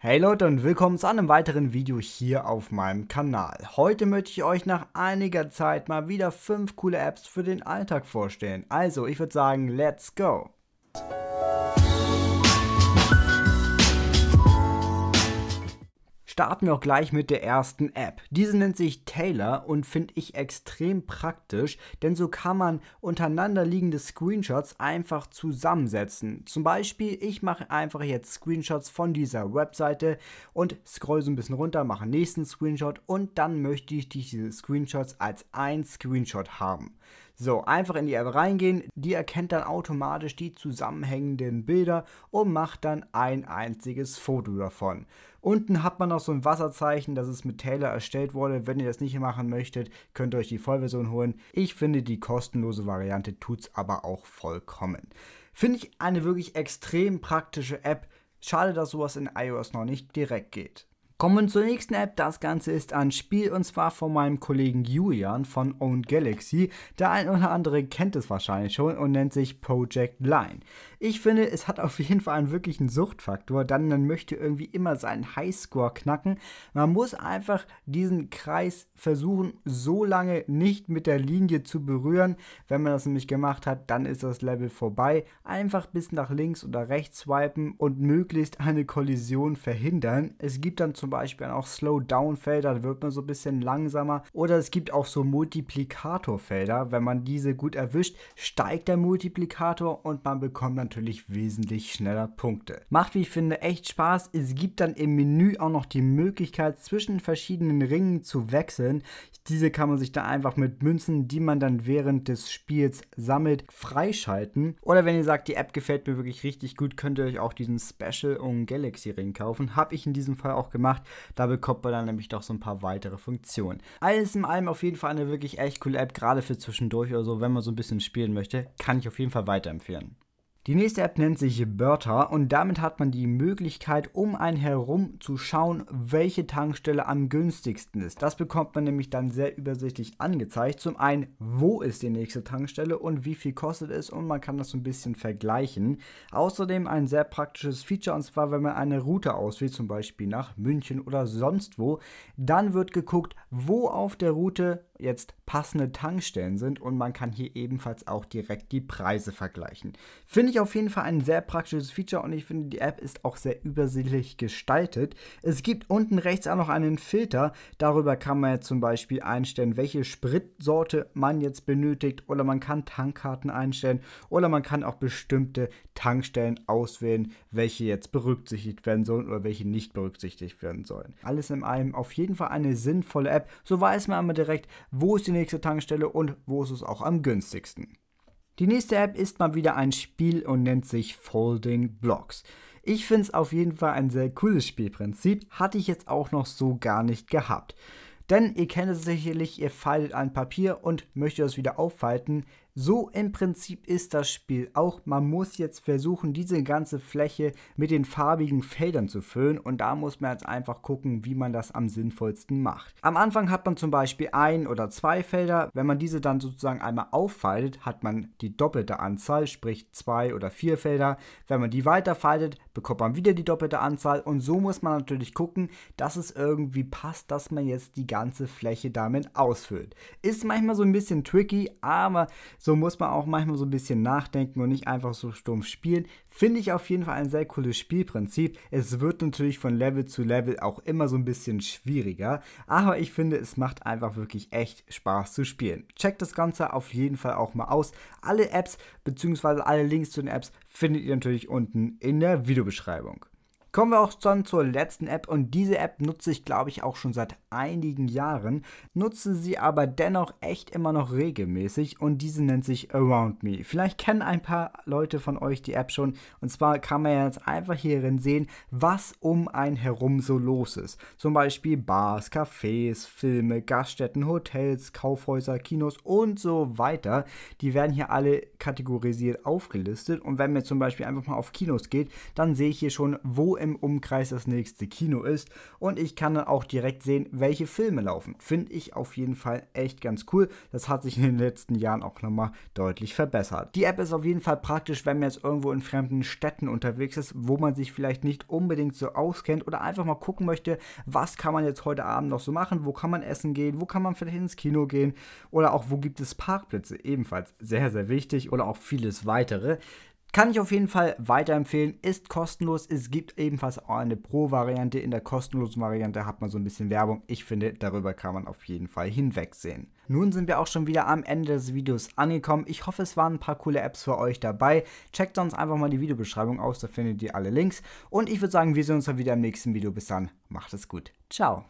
Hey Leute und willkommen zu einem weiteren Video hier auf meinem Kanal. Heute möchte ich euch nach einiger Zeit mal wieder 5 coole Apps für den Alltag vorstellen. Also ich würde sagen, let's go! starten wir auch gleich mit der ersten App. Diese nennt sich Taylor und finde ich extrem praktisch, denn so kann man untereinander liegende Screenshots einfach zusammensetzen. Zum Beispiel, ich mache einfach jetzt Screenshots von dieser Webseite und scroll so ein bisschen runter, mache nächsten Screenshot und dann möchte ich diese Screenshots als ein Screenshot haben. So, einfach in die App reingehen, die erkennt dann automatisch die zusammenhängenden Bilder und macht dann ein einziges Foto davon. Unten hat man noch so ein Wasserzeichen, das ist mit Taylor erstellt wurde. Wenn ihr das nicht machen möchtet, könnt ihr euch die Vollversion holen. Ich finde, die kostenlose Variante tut es aber auch vollkommen. Finde ich eine wirklich extrem praktische App. Schade, dass sowas in iOS noch nicht direkt geht. Kommen wir zur nächsten App. Das Ganze ist ein Spiel und zwar von meinem Kollegen Julian von Own Galaxy. Der ein oder andere kennt es wahrscheinlich schon und nennt sich Project Line. Ich finde, es hat auf jeden Fall einen wirklichen Suchtfaktor, dann man möchte irgendwie immer seinen Highscore knacken. Man muss einfach diesen Kreis versuchen, so lange nicht mit der Linie zu berühren. Wenn man das nämlich gemacht hat, dann ist das Level vorbei. Einfach bis nach links oder rechts swipen und möglichst eine Kollision verhindern. Es gibt dann zum Beispiel auch slowdown felder da wird man so ein bisschen langsamer. Oder es gibt auch so Multiplikator-Felder. Wenn man diese gut erwischt, steigt der Multiplikator und man bekommt dann natürlich wesentlich schneller Punkte. Macht, wie ich finde, echt Spaß. Es gibt dann im Menü auch noch die Möglichkeit, zwischen verschiedenen Ringen zu wechseln. Diese kann man sich dann einfach mit Münzen, die man dann während des Spiels sammelt, freischalten. Oder wenn ihr sagt, die App gefällt mir wirklich richtig gut, könnt ihr euch auch diesen Special und Galaxy Ring kaufen. Habe ich in diesem Fall auch gemacht. Da bekommt man dann nämlich doch so ein paar weitere Funktionen. Alles in allem auf jeden Fall eine wirklich echt coole App, gerade für zwischendurch oder so, wenn man so ein bisschen spielen möchte, kann ich auf jeden Fall weiterempfehlen. Die nächste App nennt sich Bertha und damit hat man die Möglichkeit, um einen herum zu schauen, welche Tankstelle am günstigsten ist. Das bekommt man nämlich dann sehr übersichtlich angezeigt. Zum einen, wo ist die nächste Tankstelle und wie viel kostet es und man kann das so ein bisschen vergleichen. Außerdem ein sehr praktisches Feature und zwar, wenn man eine Route auswählt, zum Beispiel nach München oder sonst wo, dann wird geguckt, wo auf der Route jetzt passende Tankstellen sind und man kann hier ebenfalls auch direkt die Preise vergleichen. Finde ich auf jeden Fall ein sehr praktisches Feature und ich finde die App ist auch sehr übersichtlich gestaltet. Es gibt unten rechts auch noch einen Filter, darüber kann man jetzt zum Beispiel einstellen, welche Spritsorte man jetzt benötigt oder man kann Tankkarten einstellen oder man kann auch bestimmte Tankstellen auswählen, welche jetzt berücksichtigt werden sollen oder welche nicht berücksichtigt werden sollen. Alles in allem auf jeden Fall eine sinnvolle App, so weiß man immer direkt, wo ist die nächste Tankstelle und wo ist es auch am günstigsten. Die nächste App ist mal wieder ein Spiel und nennt sich Folding Blocks. Ich finde es auf jeden Fall ein sehr cooles Spielprinzip, hatte ich jetzt auch noch so gar nicht gehabt. Denn ihr kennt es sicherlich, ihr faltet ein Papier und möchtet das wieder auffalten, so im Prinzip ist das Spiel auch. Man muss jetzt versuchen, diese ganze Fläche mit den farbigen Feldern zu füllen und da muss man jetzt einfach gucken, wie man das am sinnvollsten macht. Am Anfang hat man zum Beispiel ein oder zwei Felder. Wenn man diese dann sozusagen einmal auffaltet, hat man die doppelte Anzahl, sprich zwei oder vier Felder. Wenn man die weiterfaltet, bekommt man wieder die doppelte Anzahl und so muss man natürlich gucken, dass es irgendwie passt, dass man jetzt die ganze Fläche damit ausfüllt. Ist manchmal so ein bisschen tricky, aber so so muss man auch manchmal so ein bisschen nachdenken und nicht einfach so stumpf spielen. Finde ich auf jeden Fall ein sehr cooles Spielprinzip. Es wird natürlich von Level zu Level auch immer so ein bisschen schwieriger, aber ich finde, es macht einfach wirklich echt Spaß zu spielen. Checkt das Ganze auf jeden Fall auch mal aus. Alle Apps bzw. alle Links zu den Apps findet ihr natürlich unten in der Videobeschreibung. Kommen wir auch dann zur letzten App und diese App nutze ich, glaube ich, auch schon seit einigen Jahren, nutze sie aber dennoch echt immer noch regelmäßig und diese nennt sich Around Me. Vielleicht kennen ein paar Leute von euch die App schon und zwar kann man jetzt einfach hierin sehen, was um einen herum so los ist. Zum Beispiel Bars, Cafés, Filme, Gaststätten, Hotels, Kaufhäuser, Kinos und so weiter. Die werden hier alle kategorisiert aufgelistet und wenn mir zum Beispiel einfach mal auf Kinos geht, dann sehe ich hier schon, wo im im Umkreis das nächste Kino ist und ich kann dann auch direkt sehen, welche Filme laufen. Finde ich auf jeden Fall echt ganz cool. Das hat sich in den letzten Jahren auch nochmal deutlich verbessert. Die App ist auf jeden Fall praktisch, wenn man jetzt irgendwo in fremden Städten unterwegs ist, wo man sich vielleicht nicht unbedingt so auskennt oder einfach mal gucken möchte, was kann man jetzt heute Abend noch so machen, wo kann man essen gehen, wo kann man vielleicht ins Kino gehen oder auch wo gibt es Parkplätze, ebenfalls sehr, sehr wichtig oder auch vieles weitere. Kann ich auf jeden Fall weiterempfehlen, ist kostenlos. Es gibt ebenfalls auch eine Pro-Variante. In der kostenlosen Variante hat man so ein bisschen Werbung. Ich finde, darüber kann man auf jeden Fall hinwegsehen. Nun sind wir auch schon wieder am Ende des Videos angekommen. Ich hoffe, es waren ein paar coole Apps für euch dabei. Checkt sonst einfach mal die Videobeschreibung aus, da findet ihr alle Links. Und ich würde sagen, wir sehen uns dann wieder im nächsten Video. Bis dann, macht es gut. Ciao.